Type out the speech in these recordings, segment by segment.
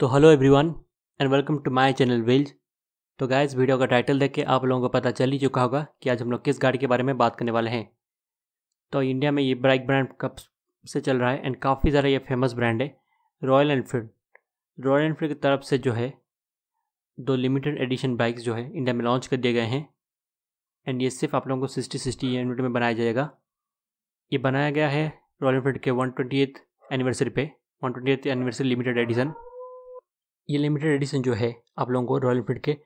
तो hello everyone and welcome to my channel विल्ज तो गाइस वीडियो का टाइटल देख के आप लोगों को पता चल ही चुका होगा कि आज हम लोग किस गाड़ी के बारे में बात करने वाले हैं तो इंडिया में ये बाइक ब्रांड कब से चल रहा है एंड काफ़ी ज़्यादा ये फेमस ब्रांड है रॉयल एनफील्ड रॉयल एनफील्ड की तरफ से जो है दो लिमिटेड एडिशन बाइक्स जो है इंडिया में लॉन्च कर दिए गए हैं एंड ये सिर्फ आप लोगों को सिक्सटी सिक्सटी यूनिट में बनाया जाएगा ये बनाया गया है रॉयल एनफील्ड के वन एनिवर्सरी पे वन एनिवर्सरी लिमिटेड एडिशन ये लिमिटेड एडिशन जो है आप लोगों को रॉयल इनफील्ड के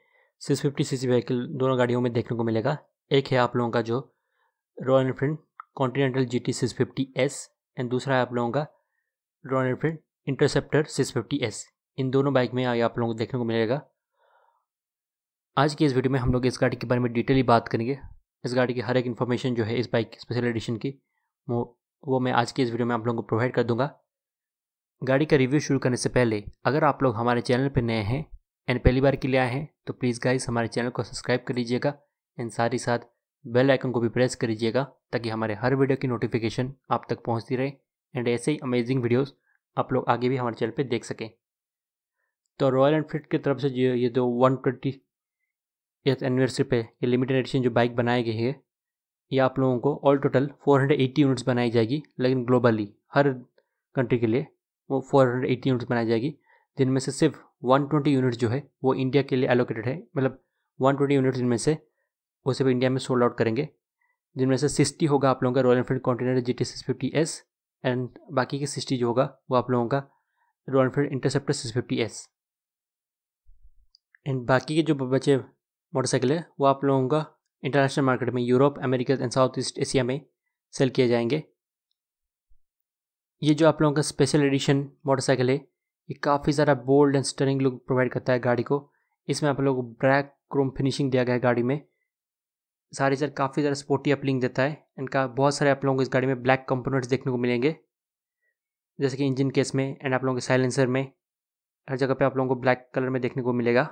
सिक्स फिफ्टी सी व्हीकल दोनों गाड़ियों में देखने को मिलेगा एक है आप लोगों का जो Royal Enfield Continental G T six fifty S and दूसरा है आप लोगों का Royal Enfield Interceptor six fifty S इन दोनों बाइक में आप लोगों को देखने को मिलेगा आज की इस वीडियो में हम लोग इस गाड़ी के बारे में डिटेली बात करेंगे इस गाड़ी की हर एक इन्फॉर्मेशन जो है इस बाइक स्पेशल एडिशन की वो वो मैं आज की इस वीडियो में आप लोगों को प्रोवाइड कर दूंगा गाड़ी का रिव्यू शुरू करने से पहले अगर आप लोग हमारे चैनल पर नए हैं एंड पहली बार के लिए आए हैं तो प्लीज़ गाइस हमारे चैनल को सब्सक्राइब कर लीजिएगा एंड साथ ही साथ बेल आइकन को भी प्रेस कर लीजिएगा ताकि हमारे हर वीडियो की नोटिफिकेशन आप तक पहुंचती रहे एंड ऐसे ही अमेजिंग वीडियोस आप लोग आगे भी हमारे चैनल पे देख सकें तो रॉयल एनफील्ड की तरफ से जो ये जो वन ट्वेंटी एनिवर्सरी पे ये लिमिटेड एडिशन जो बाइक बनाई गई है ये आप लोगों को ऑल टोटल 480 यूनिट्स बनाई जाएगी लेकिन ग्लोबली हर कंट्री के लिए वो फोर हंड्रेड एट्टी यूनिट्स बनाई जाएगी जिनमें से सिर्फ वन ट्वेंटी यूनिट्स जो है वो इंडिया के लिए एलोकेटेड है मतलब वन ट्वेंटी यूनिट्स जिनमें से वो सिर्फ इंडिया में सोल्ड आउट करेंगे जिनमें से सिक्सटी होगा आप लोगों का Royal Enfield Continental G T six fifty S and बाकी के सिक्सटी जो होगा वो आप लोगों का Royal Enfield Interceptor six fifty S and बाकी के जो बचे मोटरसाइकिल है वो आप लोगों का इंटरनेशनल मार्केट में Europe America and South East Asia में सेल किए जाएंगे ये जो आप लोगों का स्पेशल एडिशन मोटरसाइकिल है ये काफ़ी ज़्यादा bold and sterling look provide करता है गाड़ी को इसमें आप लोगों को ब्लैक क्रोम फिनिशिंग दिया गया है गाड़ी में सारी सर काफ़ी ज़्यादा स्पोर्टी अपलिंग देता है एंड का बहुत सारे आप लोगों को इस गाड़ी में ब्लैक कंपोनेंट्स देखने को मिलेंगे जैसे कि इंजन केस में एंड आप लोगों के साइलेंसर में हर जगह पे आप लोगों को ब्लैक कलर में देखने को मिलेगा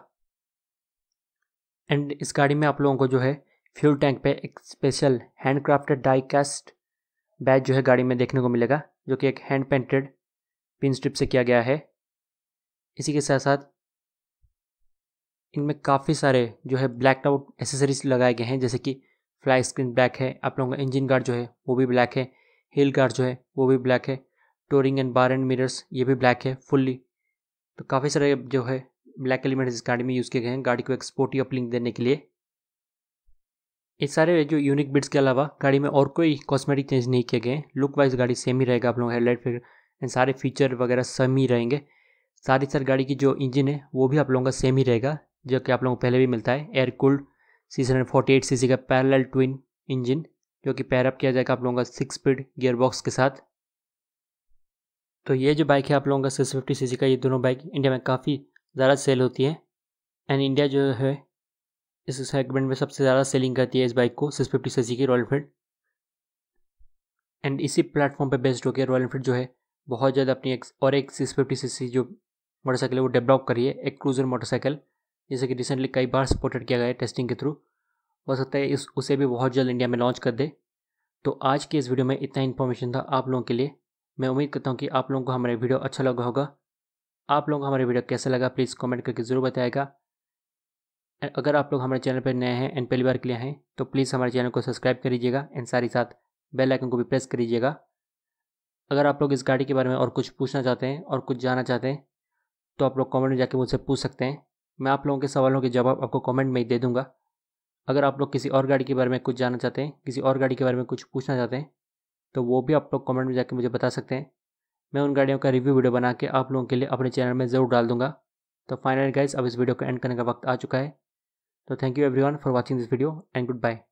एंड इस गाड़ी में आप लोगों को जो है फ्यूल टैंक पे एक special hand crafted die cast badge जो है गाड़ी में देखने को मिलेगा जो कि एक हैंड पेंटेड पिन स्ट्रिप से किया गया है इसी के साथ साथ इनमें काफ़ी सारे जो है ब्लैक आउट एसेसरीज लगाए गए हैं जैसे कि फ्लाई स्क्रीन ब्लैक है आप लोगों का इंजन गार्ड जो है वो भी ब्लैक है हिल गार्ड जो है वो भी ब्लैक है touring and bar and mirrors ये भी ब्लैक है फुल्ली तो काफ़ी सारे जो है ब्लैक एलिमेंट्स इस गाड़ी में यूज़ किए गए हैं गाड़ी को एक स्पोर्टी अपलिंग देने के लिए इस सारे जो यूनिक बिट्स के अलावा गाड़ी में और कोई कॉस्मेटिक चेंज नहीं किए गए हैं लुक वाइज गाड़ी सेम ही रहेगा आप लोगों हेडलाइट फिर एंड सारे फीचर वगैरह सेम ही रहेंगे साथ ही साथ गाड़ी की जो इंजन है वो भी आप लोगों का सेम ही रहेगा जो कि आप लोगों को पहले भी मिलता है air cooled six hundred forty eight C का पैरल ट्विन इंजन जो कि पैरअप किया जाएगा आप लोगों का सिक्स स्पीड गियर बॉक्स के साथ तो ये जो बाइक है आप लोगों का सिक्स फिफ्टी सी का ये दोनों बाइक इंडिया में काफ़ी ज़्यादा सेल होती है एंड इंडिया जो है इस सेगमेंट में सबसे ज़्यादा सेलिंग करती है इस बाइक को सिक्स फिफ्टी सी सी की रॉयल इनफील्ड एंड इसी प्लेटफॉर्म पे बेस्ड होकर रॉयल इनफील्ड जो है बहुत ज़्यादा अपनी एक और एक सिक्स फिफ्टी सी सी जो मोटरसाइकिल है वो डेवलप करी है एक क्रूजर मोटरसाइकिल जैसे कि रिसेंटली कई बार सपोर्टेड किया गया है टेस्टिंग के थ्रू हो सकता है इस उसे भी बहुत जल्द इंडिया में लॉन्च कर दे तो आज की इस वीडियो में इतना इन्फॉर्मेशन था आप लोगों के लिए मैं उम्मीद करता हूँ कि आप लोगों को हमारे वीडियो अच्छा लगा होगा आप लोगों को हमारे वीडियो कैसा लगा प्लीज़ कमेंट करके ज़रूर बताएगा अगर आप लोग हमारे चैनल पर नए हैं एंड पहली बार के लिए हैं तो प्लीज़ हमारे चैनल को सब्सक्राइब कर लीजिएगा एंड साथ ही साथ बेल आइकन को भी प्रेस कर लीजिएगा अगर आप लोग इस गाड़ी के बारे में और कुछ पूछना चाहते हैं और कुछ जानना चाहते हैं तो आप लोग कॉमेंट में जाके मुझसे पूछ सकते हैं मैं आप लोगों के सवालों के जवाब आपको कॉमेंट में ही दे दूँगा अगर आप लोग किसी और गाड़ी के बारे में कुछ जानना चाहते हैं किसी और गाड़ी के बारे में कुछ पूछना चाहते हैं तो वो भी आप लोग कॉमेंट में जाके मुझे बता सकते हैं मैं उन गाड़ियों का रिव्यू वीडियो बना के आप लोगों के लिए अपने चैनल में ज़रूर डाल दूंगा तो फाइनल गाइस अब इस वीडियो को एंड करने का वक्त आ चुका है So thank you everyone for watching this video and goodbye.